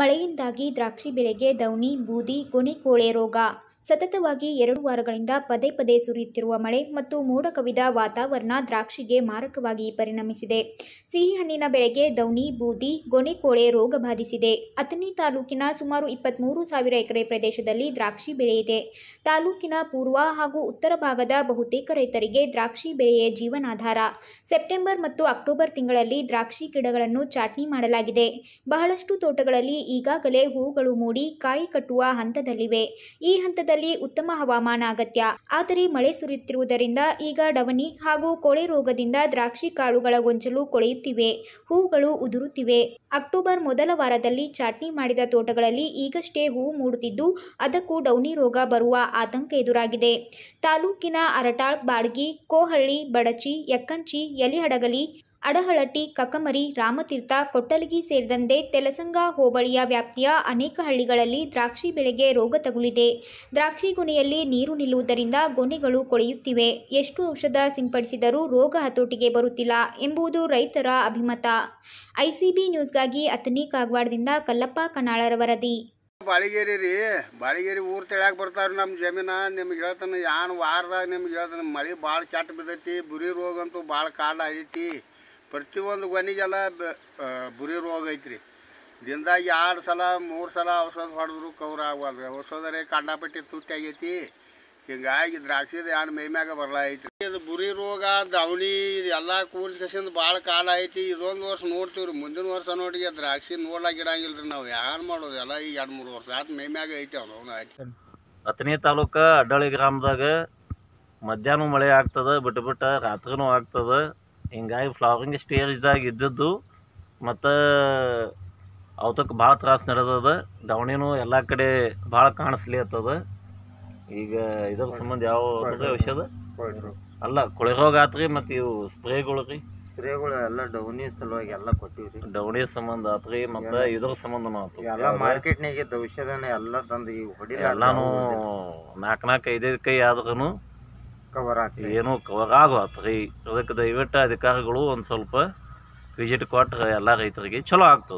ಮಳೆಯಿಂದಾಗಿ ದ್ರಾಕ್ಷಿ ಬೆಳೆಗೆ ದೌನಿ ಬೂದಿ ಕೊನೆ ಕೋಳೆ ರೋಗ ಸತತವಾಗಿ ಎರಡು ವಾರಗಳಿಂದ ಪದೇ ಪದೇ ಸುರಿಯುತ್ತಿರುವ ಮಳೆ ಮತ್ತು ಮೋಡ ಕವಿದ ವಾತಾವರಣ ದ್ರಾಕ್ಷಿಗೆ ಮಾರಕವಾಗಿ ಪರಿಣಮಿಸಿದೆ ಸಿಹಿ ಹಣ್ಣಿನ ಬೆಳೆಗೆ ದೌನಿ ಬೂದಿ ಕೋಳೆ ರೋಗ ಬಾಧಿಸಿದೆ ಅಥಣಿ ತಾಲೂಕಿನ ಸುಮಾರು ಇಪ್ಪತ್ಮೂರು ಸಾವಿರ ಎಕರೆ ಪ್ರದೇಶದಲ್ಲಿ ದ್ರಾಕ್ಷಿ ಬೆಳೆಯಿದೆ ತಾಲೂಕಿನ ಪೂರ್ವ ಹಾಗೂ ಉತ್ತರ ಭಾಗದ ಬಹುತೇಕ ರೈತರಿಗೆ ದ್ರಾಕ್ಷಿ ಬೆಳೆಯೇ ಜೀವನಾಧಾರ ಸೆಪ್ಟೆಂಬರ್ ಮತ್ತು ಅಕ್ಟೋಬರ್ ತಿಂಗಳಲ್ಲಿ ದ್ರಾಕ್ಷಿ ಗಿಡಗಳನ್ನು ಚಾಟ್ನಿ ಮಾಡಲಾಗಿದೆ ಬಹಳಷ್ಟು ತೋಟಗಳಲ್ಲಿ ಈಗಾಗಲೇ ಹೂಗಳು ಮೂಡಿ ಕಾಯಿ ಕಟ್ಟುವ ಹಂತದಲ್ಲಿವೆ ಈ ಹಂತದಲ್ಲಿ ಪ್ರದೇಶದಲ್ಲಿ ಉತ್ತಮ ಹವಾಮಾನ ಅಗತ್ಯ ಆದರೆ ಮಳೆ ಸುರಿಯುತ್ತಿರುವುದರಿಂದ ಈಗ ಡವನಿ ಹಾಗೂ ಕೊಳೆ ರೋಗದಿಂದ ದ್ರಾಕ್ಷಿ ಕಾಳುಗಳ ಗೊಂಚಲು ಕೊಳೆಯುತ್ತಿವೆ ಹೂಗಳು ಉದುರುತ್ತಿವೆ ಅಕ್ಟೋಬರ್ ಮೊದಲ ವಾರದಲ್ಲಿ ಚಾಟ್ನಿ ಮಾಡಿದ ತೋಟಗಳಲ್ಲಿ ಈಗಷ್ಟೇ ಹೂ ಮೂಡುತ್ತಿದ್ದು ಅದಕ್ಕೂ ಡೌನಿ ರೋಗ ಬರುವ ಆತಂಕ ಎದುರಾಗಿದೆ ತಾಲೂಕಿನ ಅರಟಾಳ್ ಬಾಡ್ಗಿ ಕೋಹಳ್ಳಿ ಬಡಚಿ ಯಕ್ಕಂಚಿ ಯಲಿಹಡಗಲಿ ಅಡಹಳಟಿ ಕಕಮರಿ ರಾಮತೀರ್ಥ ಕೊಟ್ಟಲಗಿ ಸೇರಿದಂತೆ ತೆಲಸಂಗ ಹೋಬಳಿಯ ವ್ಯಾಪ್ತಿಯ ಅನೇಕ ಹಳ್ಳಿಗಳಲ್ಲಿ ದ್ರಾಕ್ಷಿ ಬೆಳೆಗೆ ರೋಗ ತಗುಲಿದೆ ದ್ರಾಕ್ಷಿ ಗುಣಿಯಲ್ಲಿ ನೀರು ನಿಲ್ಲುವುದರಿಂದ ಗೊನೆಗಳು ಕೊಳೆಯುತ್ತಿವೆ ಎಷ್ಟು ಔಷಧ ಸಿಂಪಡಿಸಿದರೂ ರೋಗ ಹತೋಟಿಗೆ ಬರುತ್ತಿಲ್ಲ ಎಂಬುದು ರೈತರ ಅಭಿಮತ ಐಸಿಬಿ ನ್ಯೂಸ್ಗಾಗಿ ಅತನಿ ಕಾಗವಾಡದಿಂದ ಕಲ್ಲಪ್ಪ ಕನಾಳರ ವರದಿ ಬಾಳಿಗೇರಿ ರೀ ಬಾಳಿಗೇರಿ ಊರ್ ಬರ್ತಾರ ನಮ್ಮ ಜಮೀನ ನಿಮ್ಗೆ ಹೇಳ್ತಾನೆ ಯಾನ್ ವಾರದಾಗ ನಿಮ್ಗೆ ಹೇಳ್ತಾನೆ ಮಳೆ ಭಾಳ ಕೆಟ್ಟ ಬಿದ್ದೈತಿ ಬುರಿ ರೋಗ ಅಂತೂ ಭಾಳ ಕಾಡ ಐತಿ ಪ್ರತಿಯೊಂದು ಗೊನಿಗೆಲ್ಲ ಬುರಿ ರೋಗ ಐತ್ರಿ ದಿನದಾಗ ಎರಡು ಸಲ ಮೂರು ಸಲ ಔಷಧ ಹೊಡೆದ್ರು ಕವ್ರ ಆಗವಲ್ದು ಔಷಧರೇ ಪಟ್ಟಿ ತುಟ್ಟಿ ಆಗೈತಿ ಹಿಂಗಾಗಿ ದ್ರಾಕ್ಷಿ ಯಾರು ಮೈ ಮ್ಯಾಗ ಬರಲ ಐತಿ ಇದು ಬುರಿ ರೋಗ ದವಣಿ ಇದೆಲ್ಲ ಎಲ್ಲ ಕಸಿಂದ ಭಾಳ ಕಾಲ ಐತಿ ಇದೊಂದು ವರ್ಷ ನೋಡ್ತೀವಿ ಮುಂದಿನ ವರ್ಷ ನೋಡಿಗೆ ದ್ರಾಕ್ಷಿ ಗಿಡ ರೀ ನಾವು ಯಾರು ಮಾಡೋದು ಎಲ್ಲ ಈಗ ಎರಡು ಮೂರು ವರ್ಷ ಆತ ಮೈ ಮ್ಯಾಗ ಐತಿ ಅವ್ನು ಅವನು ಹತ್ತನೇ ತಾಲೂಕು ಅಡ್ಡಳಿ ಗ್ರಾಮದಾಗ ಮಧ್ಯಾಹ್ನ ಮಳೆ ಆಗ್ತದೆ ಬಿಟ್ಟು ಬಿಟ್ಟು ರಾತ್ರಿನೂ ಆಗ್ತದೆ ಹಿಂಗಾಗಿ ಫ್ಲವರಿಂಗ್ ಸ್ಟೇಜ್ದಾಗ ಇದ್ದದ್ದು ಮತ್ತು ಅವತಕ್ಕೆ ಭಾಳ ತ್ರಾಸ ನಡೆದದ ದವಣಿನೂ ಎಲ್ಲಾ ಕಡೆ ಭಾಳ ಕಾಣಿಸ್ಲಿತ್ತದ ಈಗ ಇದ್ರ ಸಂಬಂಧ ಯಾವ ವಿಷಯದ ಅಲ್ಲ ಕೊಳೆ ರೋಗ ಆತ್ರಿ ಮತ್ತು ಇವು ಸ್ಪ್ರೇಗಳು ರೀ ಸ್ಪ್ರೇಗಳು ಎಲ್ಲ ಡೌನಿ ಸಲುವಾಗಿ ಎಲ್ಲ ಕೊಟ್ಟಿವ್ರಿ ಡೌನಿ ಸಂಬಂಧ ಆತ್ರಿ ಮತ್ತು ಇದ್ರ ಸಂಬಂಧ ಮಾತು ಎಲ್ಲ ಮಾರ್ಕೆಟ್ನಾಗ ಔಷಧನ ಎಲ್ಲ ತಂದು ಈಗ ಹೊಡಿ ಎಲ್ಲಾನು ನಾಲ್ಕು ನಾಲ್ಕು ಐದೈದು ಕೈ ಆದ್ರೂ ಕವರ್ ಆಗ್ತದೆ ಕವರ್ ಆಗುವತ್ರಿ ಅದಕ್ಕೆ ದಯವಿಟ್ಟು ಅಧಿಕಾರಿಗಳು ಒಂದ್ ಸ್ವಲ್ಪ ವಿಸಿಟ್ ಕೊಟ್ಟ ಎಲ್ಲ ರೈತರಿಗೆ ಚಲೋ ಆಗ್ತದೆ